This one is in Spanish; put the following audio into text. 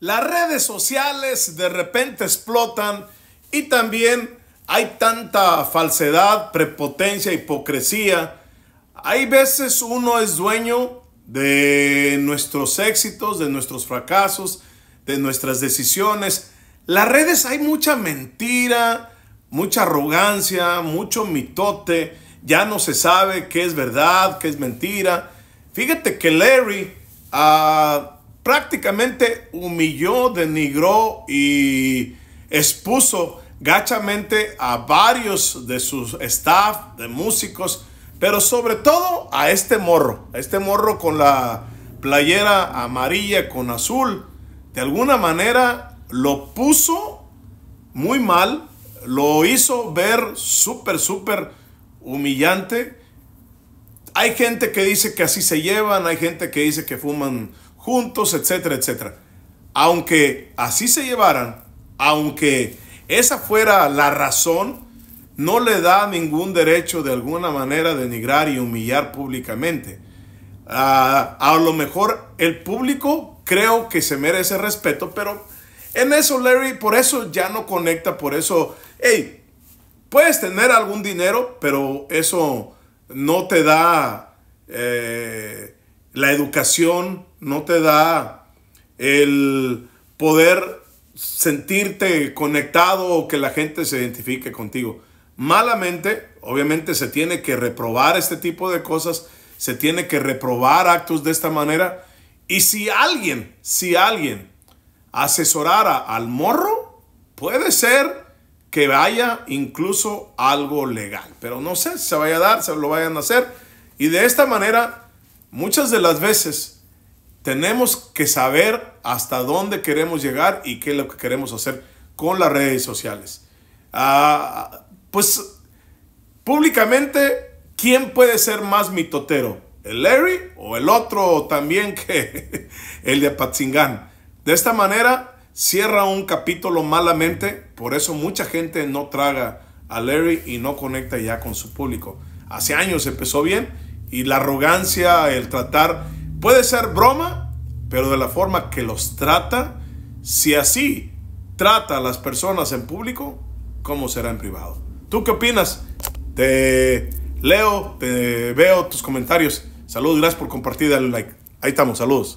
Las redes sociales de repente explotan y también hay tanta falsedad, prepotencia, hipocresía. Hay veces uno es dueño de nuestros éxitos, de nuestros fracasos, de nuestras decisiones. Las redes hay mucha mentira, mucha arrogancia, mucho mitote. Ya no se sabe qué es verdad, qué es mentira. Fíjate que Larry... Ah, prácticamente humilló, denigró y expuso gachamente a varios de sus staff, de músicos, pero sobre todo a este morro, a este morro con la playera amarilla con azul, de alguna manera lo puso muy mal, lo hizo ver súper, súper humillante. Hay gente que dice que así se llevan, hay gente que dice que fuman juntos, etcétera, etcétera. Aunque así se llevaran, aunque esa fuera la razón, no le da ningún derecho de alguna manera denigrar y humillar públicamente. Ah, a lo mejor el público creo que se merece respeto, pero en eso Larry, por eso ya no conecta, por eso, hey, puedes tener algún dinero, pero eso no te da... Eh, la educación no te da el poder sentirte conectado o que la gente se identifique contigo. Malamente, obviamente se tiene que reprobar este tipo de cosas, se tiene que reprobar actos de esta manera. Y si alguien, si alguien asesorara al morro, puede ser que vaya incluso algo legal. Pero no sé se vaya a dar, se lo vayan a hacer. Y de esta manera Muchas de las veces tenemos que saber hasta dónde queremos llegar y qué es lo que queremos hacer con las redes sociales. Ah, pues públicamente, ¿quién puede ser más mitotero? ¿El Larry o el otro también que el de Patzingán? De esta manera cierra un capítulo malamente, por eso mucha gente no traga a Larry y no conecta ya con su público. Hace años empezó bien y la arrogancia, el tratar, puede ser broma, pero de la forma que los trata, si así trata a las personas en público, ¿cómo será en privado? ¿Tú qué opinas? Te leo, te veo tus comentarios. Saludos, gracias por compartir, dale like. Ahí estamos, saludos.